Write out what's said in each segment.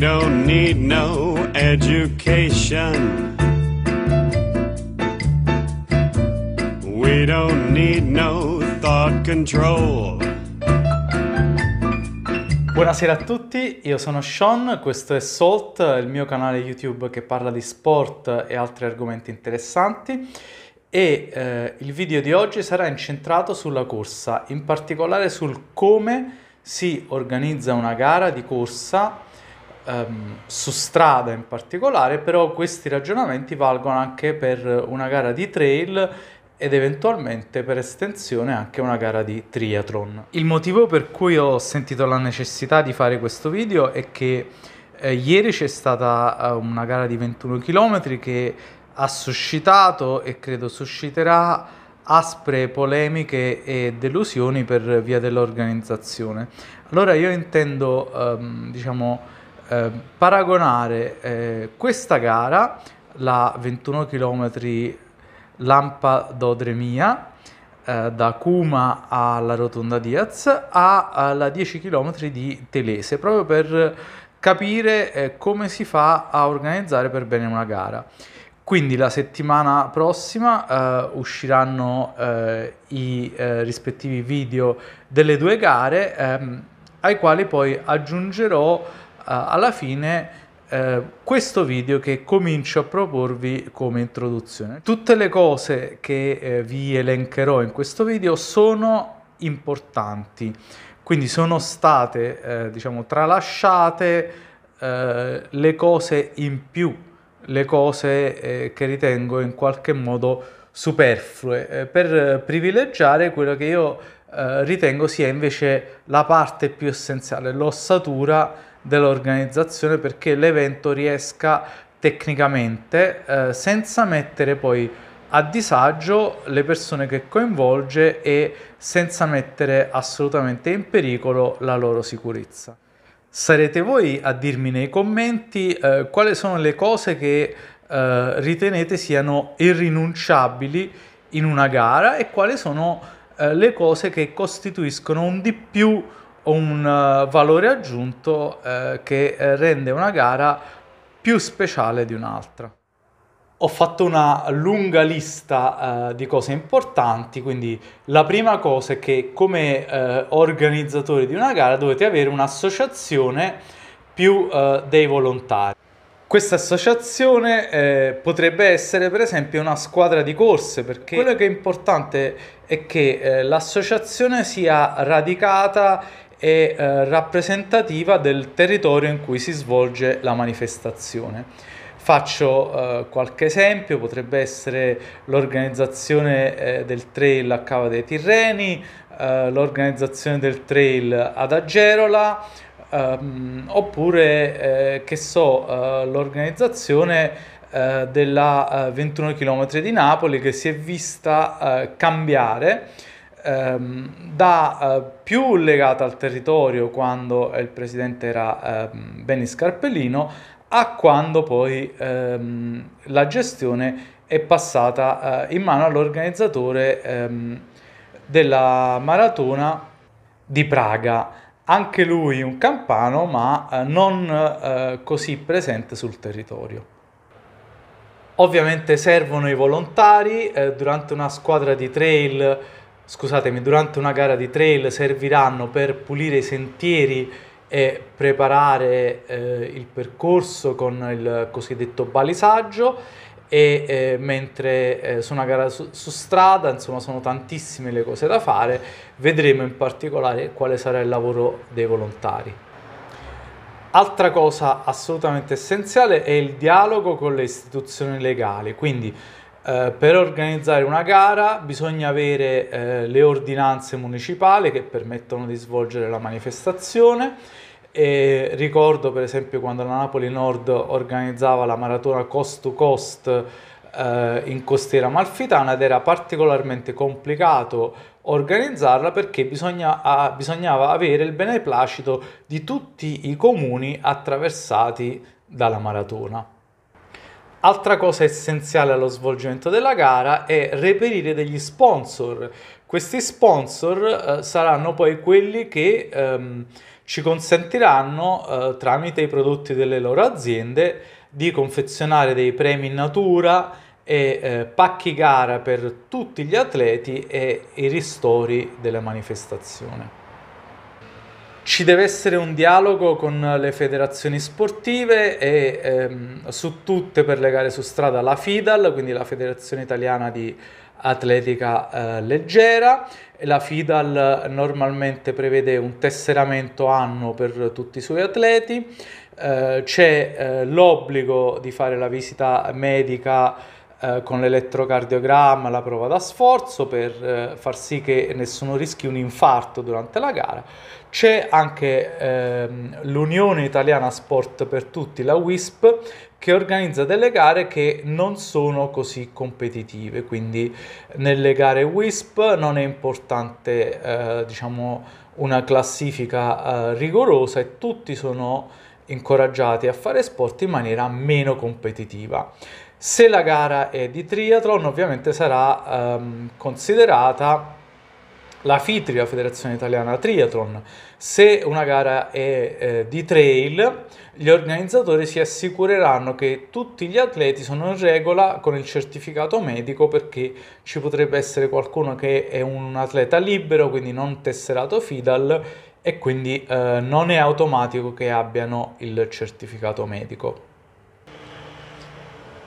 They don't need no education. We don't need no thought control. Buonasera a tutti, io sono Sean, questo è Salt, il mio canale YouTube che parla di sport e altri argomenti interessanti e eh, il video di oggi sarà incentrato sulla corsa, in particolare sul come si organizza una gara di corsa um, su strada in particolare, però questi ragionamenti valgono anche per una gara di trail ed eventualmente per estensione anche una gara di triathlon. Il motivo per cui ho sentito la necessità di fare questo video è che eh, ieri c'è stata eh, una gara di 21 km che ha suscitato e credo susciterà aspre polemiche e delusioni per via dell'organizzazione. Allora io intendo, ehm, diciamo, Ehm, paragonare eh, questa gara, la 21 km Lampa d'Odremia, eh, da Cuma alla rotonda Diaz, alla 10 km di Telese, proprio per capire eh, come si fa a organizzare per bene una gara. Quindi la settimana prossima eh, usciranno eh, i eh, rispettivi video delle due gare, ehm, ai quali poi aggiungerò alla fine eh, questo video che comincio a proporvi come introduzione. Tutte le cose che eh, vi elencherò in questo video sono importanti, quindi sono state eh, diciamo tralasciate eh, le cose in più, le cose eh, che ritengo in qualche modo superflue, eh, per privilegiare quello che io ritengo sia invece la parte più essenziale, l'ossatura dell'organizzazione perché l'evento riesca tecnicamente eh, senza mettere poi a disagio le persone che coinvolge e senza mettere assolutamente in pericolo la loro sicurezza. Sarete voi a dirmi nei commenti eh, quali sono le cose che eh, ritenete siano irrinunciabili in una gara e quali sono eh, le cose che costituiscono un di più un eh, valore aggiunto eh, che eh, rende una gara più speciale di un'altra. Ho fatto una lunga lista eh, di cose importanti, quindi la prima cosa è che come eh, organizzatori di una gara dovete avere un'associazione più eh, dei volontari. Questa associazione eh, potrebbe essere per esempio una squadra di corse perché quello che è importante è che eh, l'associazione sia radicata e eh, rappresentativa del territorio in cui si svolge la manifestazione. Faccio eh, qualche esempio, potrebbe essere l'organizzazione eh, del trail a Cava dei Tirreni, eh, l'organizzazione del trail ad Agerola, ehm, oppure, eh, che so, eh, l'organizzazione della 21 km di Napoli che si è vista cambiare ehm, da eh, più legata al territorio quando eh, il presidente era ehm, Benny Scarpellino a quando poi ehm, la gestione è passata eh, in mano all'organizzatore ehm, della maratona di Praga, anche lui un campano ma eh, non eh, così presente sul territorio. Ovviamente servono i volontari, eh, durante una squadra di trail scusatemi, durante una gara di trail serviranno per pulire i sentieri e preparare eh, il percorso con il cosiddetto balisaggio e eh, mentre eh, su una gara su, su, strada insomma sono tantissime le cose da fare vedremo in particolare quale sarà il lavoro dei volontari altra cosa assolutamente essenziale è il dialogo con le istituzioni legali quindi eh, per organizzare una gara bisogna avere eh, le ordinanze municipali che permettono di svolgere la manifestazione. E ricordo per esempio quando la Napoli Nord organizzava la maratona cost to cost eh, in costiera malfitana ed era particolarmente complicato organizzarla perché bisogna, a, bisognava avere il beneplacito di tutti i comuni attraversati dalla maratona. Altra cosa essenziale allo svolgimento della gara è reperire degli sponsor. Questi sponsor eh, saranno poi quelli che ehm, ci consentiranno, eh, tramite i prodotti delle loro aziende, di confezionare dei premi in natura e eh, pacchi gara per tutti gli atleti e i ristori della manifestazione. Ci deve essere un dialogo con le federazioni sportive e ehm, su tutte per le gare su strada la FIDAL, quindi la Federazione Italiana di Atletica eh, Leggera. La FIDAL normalmente prevede un tesseramento anno per tutti i suoi atleti. Eh, c'è eh, l'obbligo di fare la visita medica eh, con l'elettrocardiogramma, la prova da sforzo per eh, far sì che nessuno rischi un infarto durante la gara. C'è anche ehm, l'Unione Italiana Sport per Tutti, la WISP, che organizza delle gare che non sono così competitive, quindi nelle gare WISP non è importante eh, diciamo, una classifica eh, rigorosa e tutti sono incoraggiati a fare sport in maniera meno competitiva. Se la gara è di triathlon ovviamente sarà ehm, considerata la FITRI, la Federazione Italiana Triathlon. Se una gara è eh, di trail, gli organizzatori si assicureranno che tutti gli atleti sono in regola con il certificato medico perché ci potrebbe essere qualcuno che è un atleta libero, quindi non tesserato FIDAL e quindi eh, non è automatico che abbiano il certificato medico.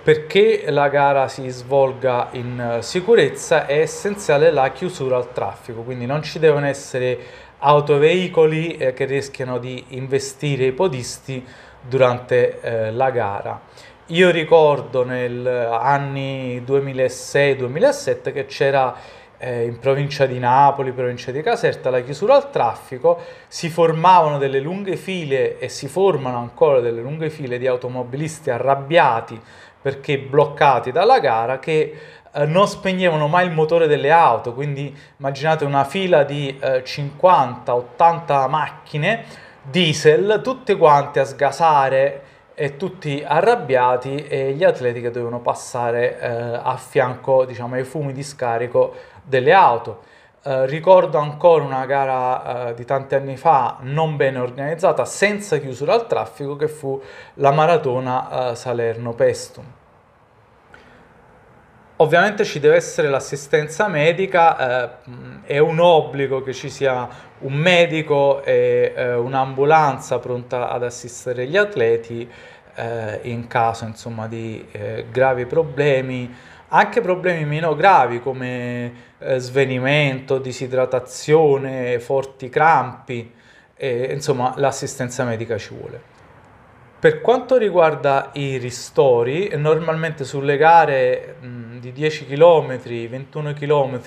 Perché la gara si svolga in eh, sicurezza è essenziale la chiusura al traffico, quindi non ci devono essere autoveicoli eh, che rischiano di investire i podisti durante eh, la gara. Io ricordo negli eh, anni 2006-2007 che c'era eh, in provincia di Napoli, provincia di Caserta, la chiusura al traffico, si formavano delle lunghe file e si formano ancora delle lunghe file di automobilisti arrabbiati perché bloccati dalla gara che eh, non spegnevano mai il motore delle auto, quindi immaginate una fila di 50-80 eh, macchine diesel, tutte quante a sgasare e tutti arrabbiati e gli atleti che dovevano passare eh, a fianco diciamo, ai fumi di scarico delle auto. Eh, ricordo ancora una gara eh, di tanti anni fa non bene organizzata, senza chiusura al traffico, che fu la maratona eh, Salerno-Pestum. Ovviamente ci deve essere l'assistenza medica, eh, è un obbligo che ci sia un medico e eh, un'ambulanza pronta ad assistere gli atleti in caso insomma, di gravi problemi, anche problemi meno gravi come eh, svenimento, disidratazione, forti crampi, e, insomma l'assistenza medica ci vuole. Per quanto riguarda i ristori, normalmente sulle gare mh, di 10 km, 21 km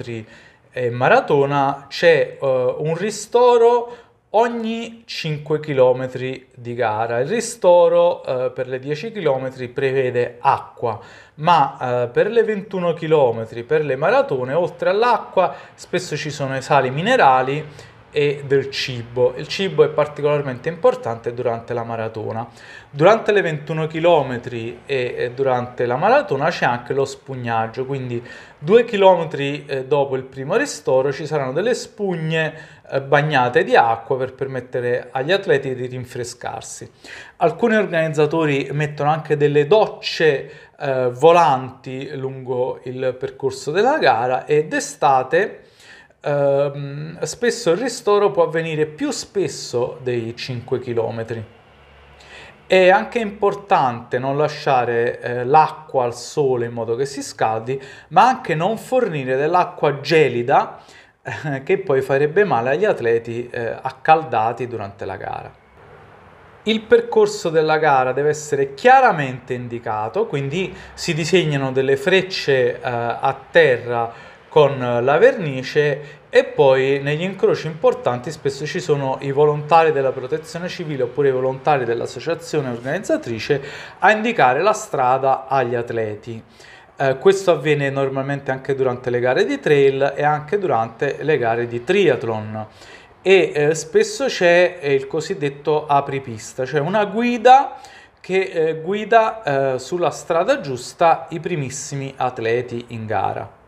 e maratona c'è uh, un ristoro ogni 5 km di gara. Il ristoro eh, per le 10 km prevede acqua, ma eh, per le 21 km, per le maratone, oltre all'acqua spesso ci sono i sali minerali e del cibo. Il cibo è particolarmente importante durante la maratona. Durante le 21 km e durante la maratona c'è anche lo spugnaggio, quindi due chilometri eh, dopo il primo ristoro ci saranno delle spugne eh, bagnate di acqua per permettere agli atleti di rinfrescarsi. Alcuni organizzatori mettono anche delle docce eh, volanti lungo il percorso della gara e d'estate ehm, spesso il ristoro può avvenire più spesso dei 5 km. È anche importante non lasciare eh, l'acqua al sole in modo che si scaldi, ma anche non fornire dell'acqua gelida eh, che poi farebbe male agli atleti eh, accaldati durante la gara. Il percorso della gara deve essere chiaramente indicato, quindi si disegnano delle frecce eh, a terra con la vernice e poi negli incroci importanti spesso ci sono i volontari della protezione civile oppure i volontari dell'associazione organizzatrice a indicare la strada agli atleti. Eh, questo avviene normalmente anche durante le gare di trail e anche durante le gare di triathlon e eh, spesso c'è eh, il cosiddetto apripista, cioè una guida che eh, guida eh, sulla strada giusta i primissimi atleti in gara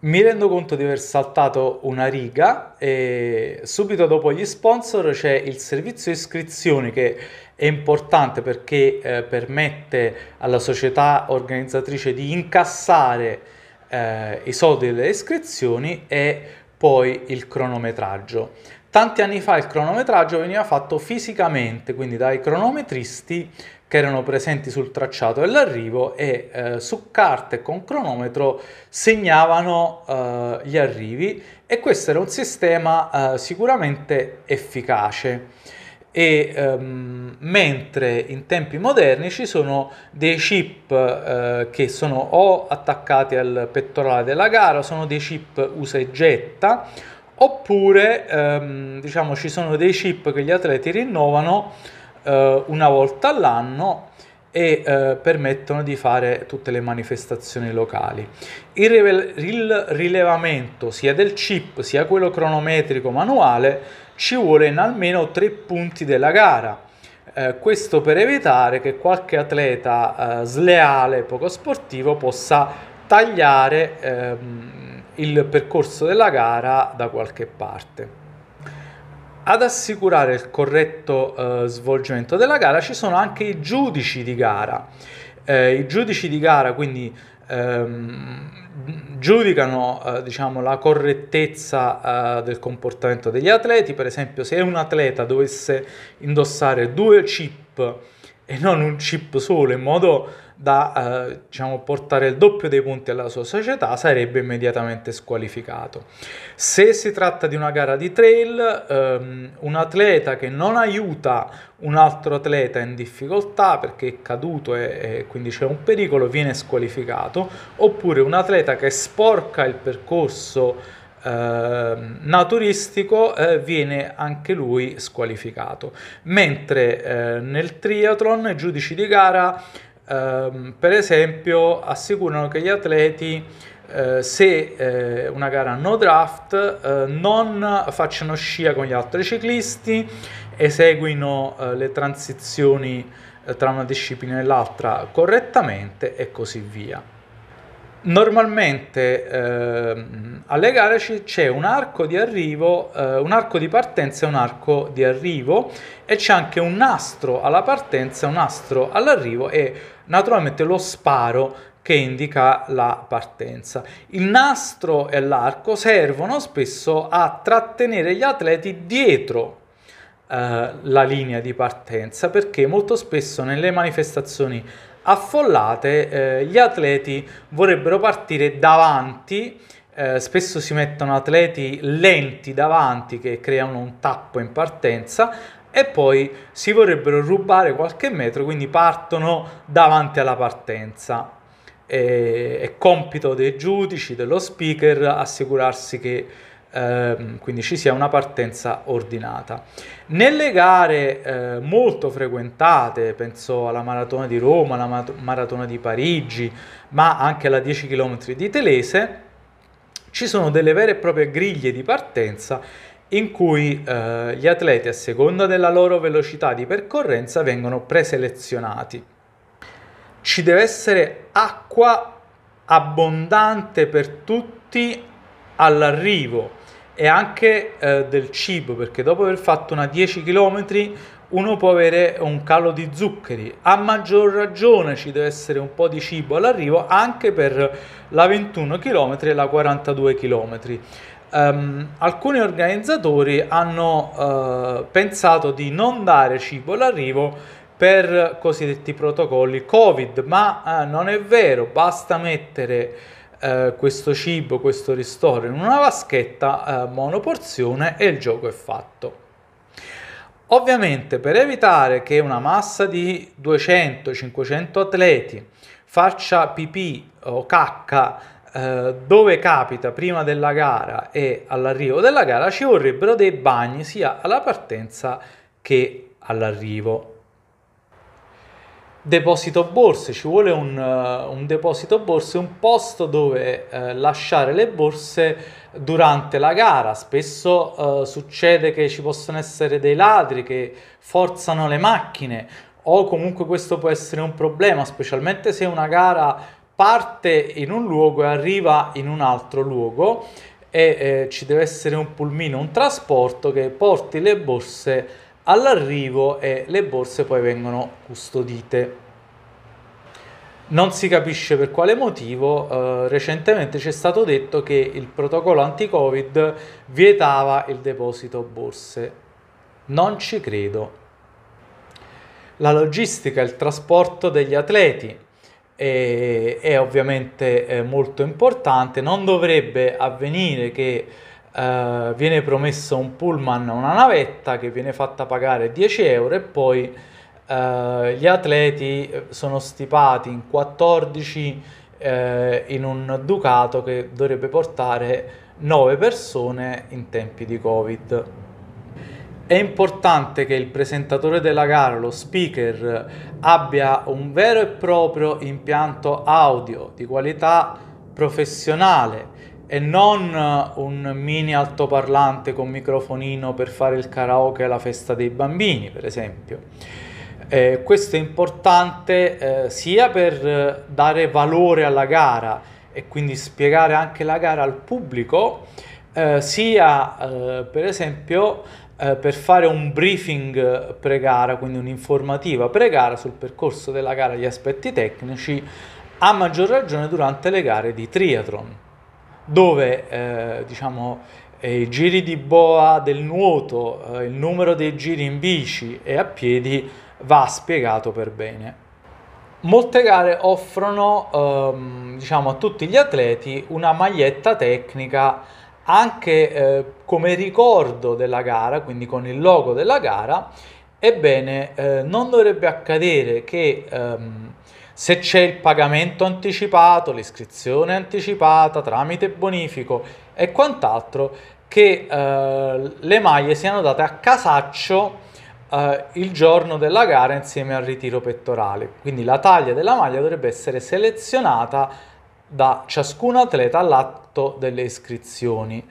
mi rendo conto di aver saltato una riga e subito dopo gli sponsor c'è il servizio iscrizioni che è importante perché eh, permette alla società organizzatrice di incassare eh, i soldi delle iscrizioni e poi il cronometraggio. Tanti anni fa il cronometraggio veniva fatto fisicamente, quindi dai cronometristi che erano presenti sul tracciato dell'arrivo e eh, su carte con cronometro segnavano eh, gli arrivi e questo era un sistema eh, sicuramente efficace. E, ehm, mentre in tempi moderni ci sono dei chip eh, che sono o attaccati al pettorale della gara, sono dei chip usa e getta, oppure ehm, diciamo ci sono dei chip che gli atleti rinnovano eh, una volta all'anno e eh, permettono di fare tutte le manifestazioni locali. Il, rive- il, rilevamento sia del chip sia quello cronometrico manuale ci vuole in almeno tre punti della gara. Eh, questo per evitare che qualche atleta eh, sleale, poco sportivo, possa tagliare ehm, il percorso della gara da qualche parte ad assicurare il corretto eh, svolgimento della gara ci sono anche i giudici di gara. Eh, I giudici di gara quindi ehm, giudicano eh, diciamo, la correttezza eh, del comportamento degli atleti, per esempio se un atleta dovesse indossare due chip e non un chip solo, in modo da eh, diciamo, portare il doppio dei punti alla sua società, sarebbe immediatamente squalificato. Se si tratta di una gara di trail, ehm, un atleta che non aiuta un altro atleta in difficoltà perché è caduto e, e quindi c'è un pericolo, viene squalificato, oppure un atleta che sporca il percorso eh, naturalistico eh, viene anche lui squalificato. Mentre eh, nel triathlon i giudici di gara, ehm, per esempio, assicurano che gli atleti eh, se eh, una gara no draft eh, non facciano scia con gli altri ciclisti, eseguino eh, le transizioni eh, tra una disciplina e l'altra correttamente e così via normalmente eh, alle gare c'è un arco di arrivo, eh, un arco di partenza e un arco di arrivo e c'è anche un nastro alla partenza, un nastro all'arrivo e naturalmente lo sparo che indica la partenza. Il nastro e l'arco servono spesso a trattenere gli atleti dietro eh, la linea di partenza perché molto spesso nelle manifestazioni affollate, eh, gli atleti vorrebbero partire davanti. Eh, spesso si mettono atleti lenti davanti che creano un tappo in partenza e poi si vorrebbero rubare qualche metro, quindi partono davanti alla partenza. E, eh, è compito dei giudici, dello speaker, assicurarsi che Ehm, quindi ci sia una partenza ordinata. Nelle gare eh, molto frequentate, penso alla maratona di Roma, alla maratona di Parigi, ma anche alla 10 km di Telese, ci sono delle vere e proprie griglie di partenza in cui eh, gli atleti a seconda della loro velocità di percorrenza vengono preselezionati. Ci deve essere acqua abbondante per tutti all'arrivo e anche eh, del cibo, perché dopo aver fatto una 10 km uno può avere un calo di zuccheri. A maggior ragione ci deve essere un po' di cibo all'arrivo anche per la 21 km e la 42 km. Um, alcuni organizzatori hanno uh, pensato di non dare cibo all'arrivo per cosiddetti protocolli Covid, ma uh, non è vero, basta mettere eh, questo cibo, questo ristoro in una vaschetta eh, monoporzione e il gioco è fatto. Ovviamente per evitare che una massa di 200-500 atleti faccia pipì o cacca eh, dove capita prima della gara e all'arrivo della gara ci vorrebbero dei bagni sia alla partenza che all'arrivo deposito borse, ci vuole un, uh, un deposito borse, un posto dove uh, lasciare le borse durante la gara. Spesso uh, succede che ci possono essere dei ladri che forzano le macchine o comunque questo può essere un problema, specialmente se una gara parte in un luogo e arriva in un altro luogo e eh, ci deve essere un pulmino, un trasporto che porti le borse all'arrivo e le borse poi vengono custodite. Non si capisce per quale motivo, eh, recentemente ci è stato detto che il protocollo anti-Covid vietava il deposito borse. Non ci credo. La logistica, il trasporto degli atleti è, eh, è ovviamente eh, molto importante, non dovrebbe avvenire che eh, viene promesso un pullman, una navetta che viene fatta pagare 10 euro e poi eh, gli atleti eh, sono stipati in 14 eh, in un ducato che dovrebbe portare 9 persone in tempi di Covid. È importante che il presentatore della gara, lo speaker, abbia un vero e proprio impianto audio di qualità professionale e non eh, un mini altoparlante con microfonino per fare il karaoke alla festa dei bambini, per esempio. Eh, questo è importante eh, sia per eh, dare valore alla gara e quindi spiegare anche la gara al pubblico, eh, sia eh, per esempio per fare un briefing pre-gara, quindi un'informativa pre-gara sul percorso della gara, gli aspetti tecnici, a maggior ragione durante le gare di triathlon dove eh, diciamo, eh, i giri di boa del nuoto, eh, il numero dei giri in bici e a piedi va spiegato per bene. Molte gare offrono ehm, diciamo, a tutti gli atleti una maglietta tecnica anche eh, come ricordo della gara, quindi con il logo della gara. Ebbene, eh, non dovrebbe accadere che ehm, se c'è il pagamento anticipato, l'iscrizione anticipata tramite bonifico e quant'altro, che eh, le maglie siano date a casaccio eh, il giorno della gara insieme al ritiro pettorale. Quindi la taglia della maglia dovrebbe essere selezionata da ciascun atleta all'atto delle iscrizioni.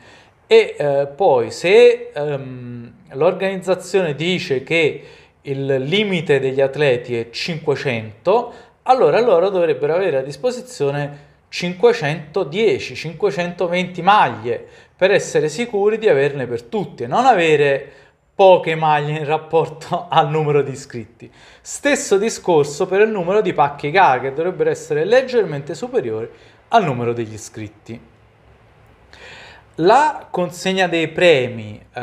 E eh, poi se ehm, l'organizzazione dice che il limite degli atleti è 500, allora loro dovrebbero avere a disposizione 510, 520 maglie per essere sicuri di averne per tutti e non avere poche maglie in rapporto al numero di iscritti. Stesso discorso per il numero di pacchi gara che dovrebbero essere leggermente superiori al numero degli iscritti. La consegna dei premi, eh,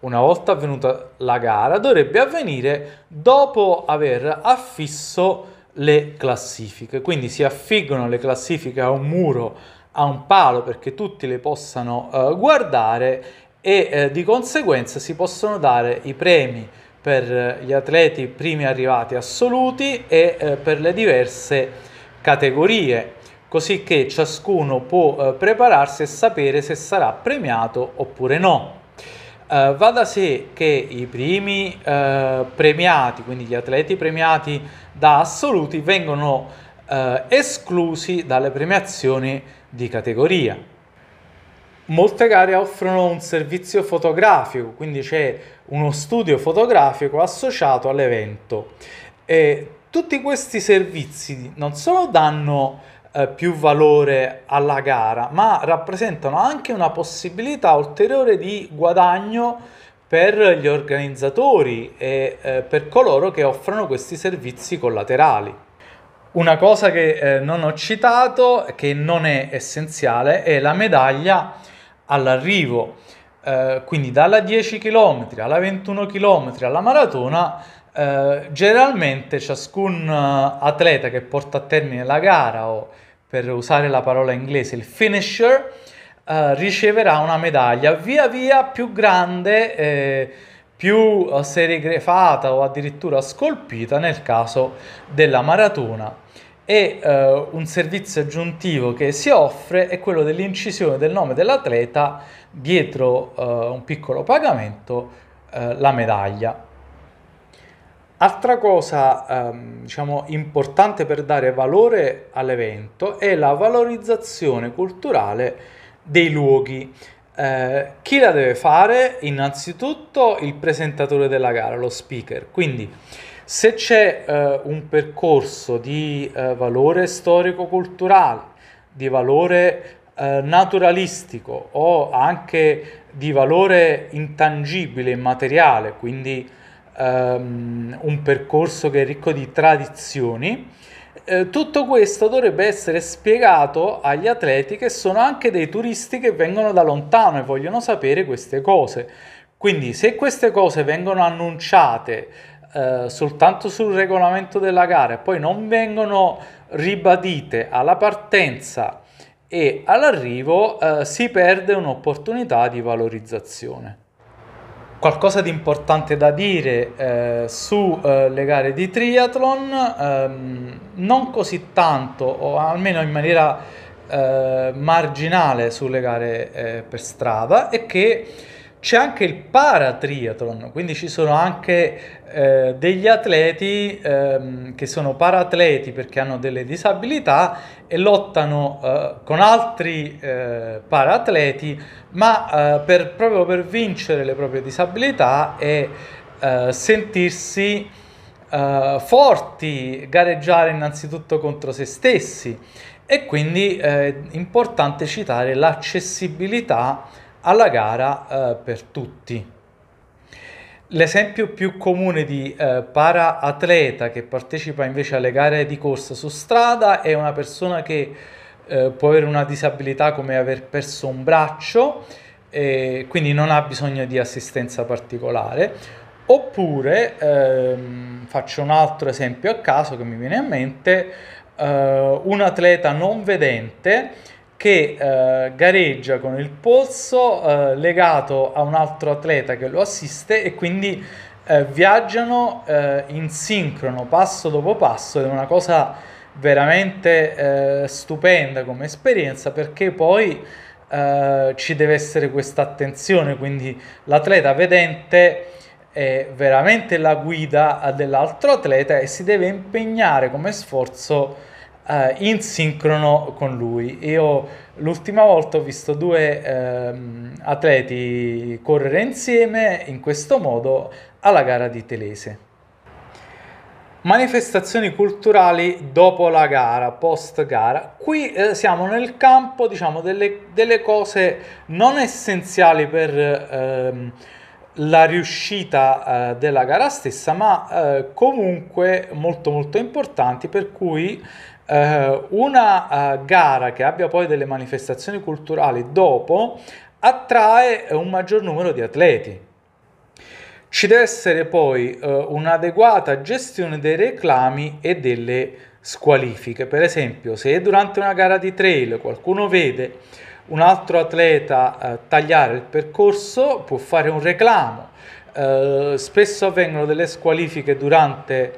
una volta avvenuta la gara, dovrebbe avvenire dopo aver affisso le classifiche. Quindi si affiggono le classifiche a un muro, a un palo perché tutti le possano eh, guardare e eh, di conseguenza si possono dare i premi per eh, gli atleti primi arrivati assoluti e eh, per le diverse categorie, così che ciascuno può eh, prepararsi e sapere se sarà premiato oppure no. Uh, va da sé che i primi uh, premiati, quindi gli atleti premiati da assoluti, vengono uh, esclusi dalle premiazioni di categoria. Molte gare offrono un servizio fotografico, quindi c'è uno studio fotografico associato all'evento. E tutti questi servizi non solo danno eh, più valore alla gara, ma rappresentano anche una possibilità ulteriore di guadagno per gli organizzatori e eh, per coloro che offrono questi servizi collaterali. Una cosa che eh, non ho citato, che non è essenziale, è la medaglia all'arrivo. Eh, quindi dalla 10 km alla 21 km alla maratona eh, generalmente ciascun eh, atleta che porta a termine la gara o per usare la parola inglese il finisher eh, riceverà una medaglia via via più grande eh, più serigrafata o addirittura scolpita nel caso della maratona e un servizio aggiuntivo che si offre è quello dell'incisione del nome dell'atleta dietro eh, un piccolo pagamento eh, la medaglia. Altra cosa ehm, diciamo, importante per dare valore all'evento è la valorizzazione culturale dei luoghi. Eh, chi la deve fare? Innanzitutto il presentatore della gara, lo speaker. Quindi se c'è eh, un percorso di eh, valore storico-culturale, di valore eh, naturalistico o anche di valore intangibile, immateriale, quindi ehm, un percorso che è ricco di tradizioni, eh, tutto questo dovrebbe essere spiegato agli atleti che sono anche dei turisti che vengono da lontano e vogliono sapere queste cose. Quindi se queste cose vengono annunciate eh, soltanto sul regolamento della gara e poi non vengono ribadite alla partenza e all'arrivo eh, si perde un'opportunità di valorizzazione. Qualcosa di importante da dire eh, sulle eh, gare di triathlon, ehm, non così tanto, o almeno in maniera eh, marginale sulle gare eh, per strada, è che c'è anche il paratriathlon, quindi ci sono anche eh, degli atleti ehm, che sono paratleti perché hanno delle disabilità e lottano eh, con altri eh, paratleti, ma eh, per, proprio per vincere le proprie disabilità e eh, sentirsi eh, forti, gareggiare innanzitutto contro se stessi. E quindi è importante citare l'accessibilità alla gara per tutti. L'esempio più comune di eh, para-atleta che partecipa invece alle gare di corsa su strada è una persona che eh, può avere una disabilità come aver perso un braccio e quindi non ha bisogno di assistenza particolare. Oppure, ehm, faccio un altro esempio a caso che mi viene in mente, eh, un atleta non vedente che eh, gareggia con il polso eh, legato a un altro atleta che lo assiste e quindi eh, viaggiano eh, in sincrono passo dopo passo ed è una cosa veramente eh, stupenda come esperienza perché poi eh, ci deve essere questa attenzione quindi l'atleta vedente è veramente la guida dell'altro atleta e si deve impegnare come sforzo eh, in sincrono con lui. Io l'ultima volta ho visto due ehm, atleti correre insieme in questo modo alla gara di Telese. Manifestazioni culturali dopo la gara, post gara. Qui eh, siamo nel campo diciamo, delle, delle, cose non essenziali per ehm, la riuscita eh, della gara stessa, ma eh, comunque molto molto importanti, per cui eh, una eh, gara che abbia poi delle manifestazioni culturali dopo attrae un maggior numero di atleti. Ci deve essere poi eh, un'adeguata gestione dei reclami e delle squalifiche. Per esempio, se durante una gara di trail qualcuno vede un altro atleta eh, tagliare il percorso, può fare un reclamo. Eh, spesso avvengono delle squalifiche durante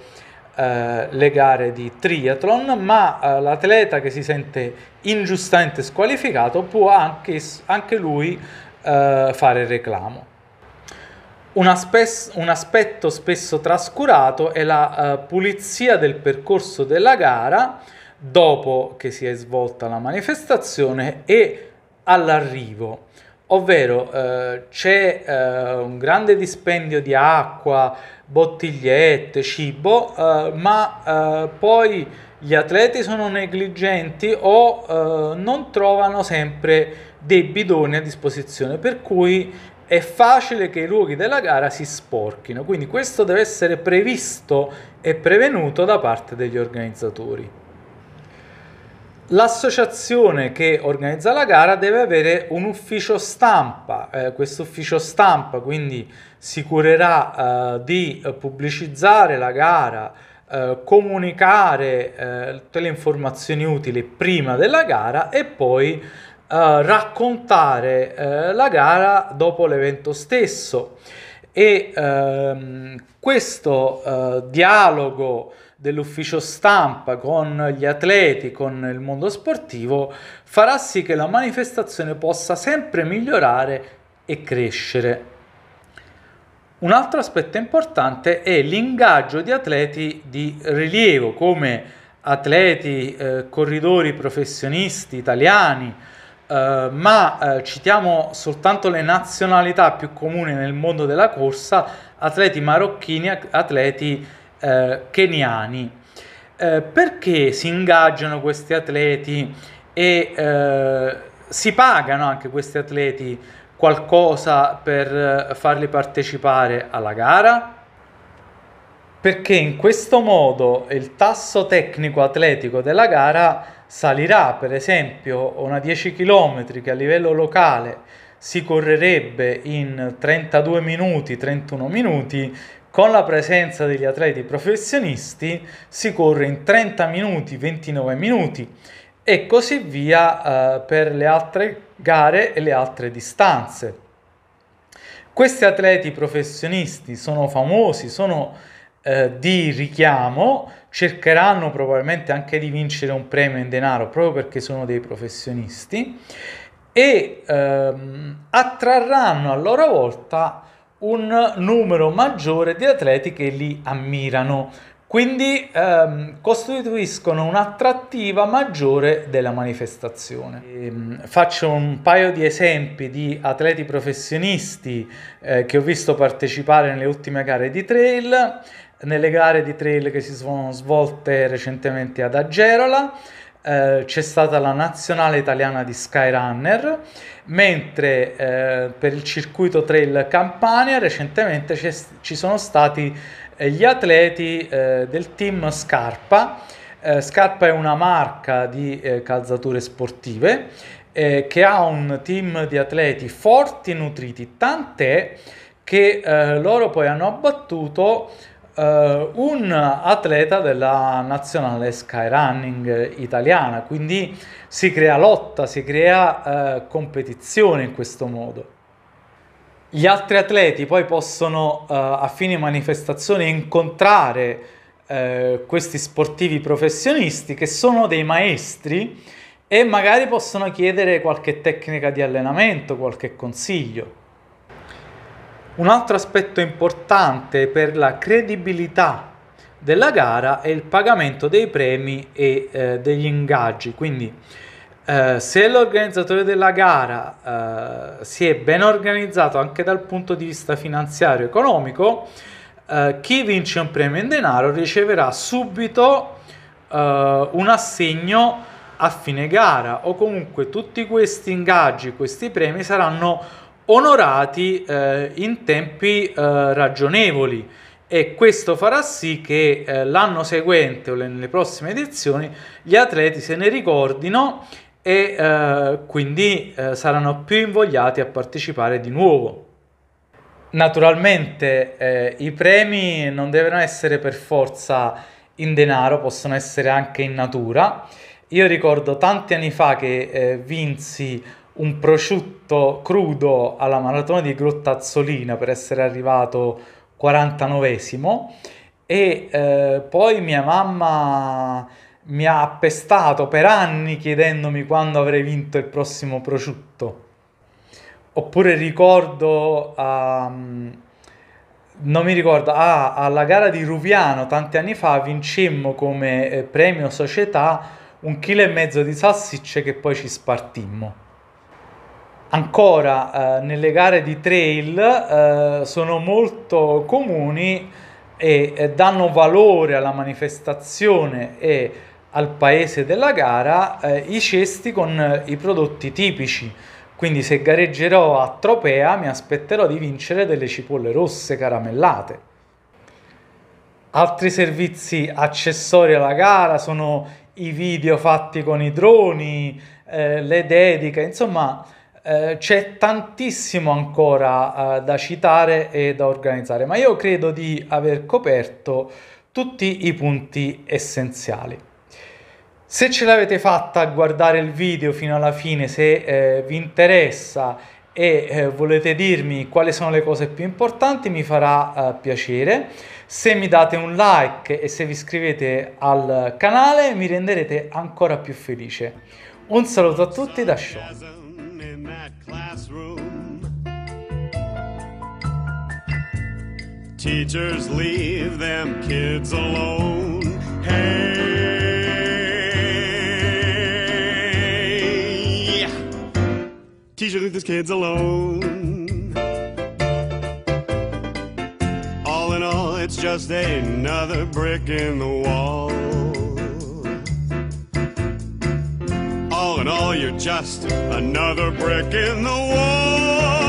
eh, le gare di triathlon, ma eh, l'atleta che si sente ingiustamente squalificato può anche, anche lui eh, fare reclamo. Un, aspe- un, aspetto spesso trascurato è la eh, pulizia del percorso della gara dopo che si è svolta la manifestazione e all'arrivo ovvero eh, c'è eh, un grande dispendio di acqua, bottigliette, cibo, eh, ma eh, poi gli atleti sono negligenti o eh, non trovano sempre dei bidoni a disposizione, per cui è facile che i luoghi della gara si sporchino, quindi questo deve essere previsto e prevenuto da parte degli organizzatori. L'associazione che organizza la gara deve avere un ufficio stampa, eh, questo ufficio stampa quindi si curerà eh, di pubblicizzare la gara, eh, comunicare eh, tutte le informazioni utili prima della gara e poi eh, raccontare eh, la gara dopo l'evento stesso. E ehm, questo dialogo dell'ufficio stampa, con gli atleti, con il mondo sportivo, farà sì che la manifestazione possa sempre migliorare e crescere. Un altro aspetto importante è l'ingaggio di atleti di rilievo, come atleti, eh, corridori professionisti italiani, eh, ma eh, citiamo soltanto le nazionalità più comuni nel mondo della corsa, atleti marocchini, atleti eh, keniani. Eh, perché si ingaggiano questi atleti e eh, si pagano anche questi atleti qualcosa per eh, farli partecipare alla gara? Perché in questo modo il tasso tecnico atletico della gara salirà, per esempio, una 10 km che a livello locale si correrebbe in 32 minuti, 31 minuti, con la presenza degli atleti professionisti si corre in 30 minuti, 29 minuti e così via eh, per le altre gare e le altre distanze. Questi atleti professionisti sono famosi, sono eh, di richiamo, cercheranno probabilmente anche di vincere un premio in denaro proprio perché sono dei professionisti e ehm, attrarranno a loro volta un numero maggiore di atleti che li ammirano, quindi ehm, costituiscono un'attrattiva maggiore della manifestazione. E, ehm, faccio un paio di esempi di atleti professionisti eh, che ho visto partecipare nelle ultime gare di trail, nelle gare di trail che si sono svolte recentemente ad Agerola. Eh, c'è stata la nazionale italiana di Skyrunner, mentre eh, per il circuito trail Campania recentemente ci sono stati eh, gli atleti eh, del team Scarpa. Scarpa è una marca di calzature sportive che ha un team di atleti forti e nutriti, tant'è che loro poi hanno abbattuto Uh, un atleta della nazionale skyrunning italiana, quindi si crea lotta, si crea uh, competizione in questo modo. Gli altri atleti poi possono uh, a fine manifestazione incontrare questi sportivi professionisti che sono dei maestri e magari possono chiedere qualche tecnica di allenamento, qualche consiglio. Un altro aspetto importante per la credibilità della gara è il pagamento dei premi e eh, degli ingaggi. Quindi eh, se l'organizzatore della gara eh, si è ben organizzato anche dal punto di vista finanziario e economico, eh, chi vince un premio in denaro riceverà subito eh, un assegno a fine gara o comunque tutti questi ingaggi, questi premi saranno onorati eh, in tempi eh, ragionevoli e questo farà sì che eh, l'anno seguente o le, nelle prossime edizioni gli atleti se ne ricordino e eh, quindi eh, saranno più invogliati a partecipare di nuovo. Naturalmente eh, i premi non devono essere per forza in denaro, possono essere anche in natura. Io ricordo tanti anni fa che vinsi un prosciutto crudo alla maratona di Grottazzolina per essere arrivato 49esimo e eh, poi mia mamma mi ha appestato per anni chiedendomi quando avrei vinto il prossimo prosciutto. Oppure ricordo, um, non mi ricordo, ah, alla gara di Ruviano tanti anni fa vincemmo come eh, premio società un chilo e mezzo di salsicce che poi ci spartimmo ancora eh, nelle gare di trail eh, sono molto comuni e eh, danno valore alla manifestazione e al paese della gara eh, i cesti con eh, i prodotti tipici. Quindi se gareggerò a Tropea mi aspetterò di vincere delle cipolle rosse caramellate. Altri servizi accessori alla gara sono i video fatti con i droni, eh, le dediche, insomma eh, c'è tantissimo ancora eh, da citare e da organizzare, ma io credo di aver coperto tutti i punti essenziali. Se ce l'avete fatta a guardare il video fino alla fine, se eh, vi interessa e eh, volete dirmi quali sono le cose più importanti, mi farà eh, piacere. Se mi date un like e se vi iscrivete al canale, mi renderete ancora più felice. Un saluto a tutti da Sean. that classroom. Teachers leave them kids alone. Hey, teachers leave these kids alone. All in all, it's just another brick in the wall. all, you're just another brick in the wall.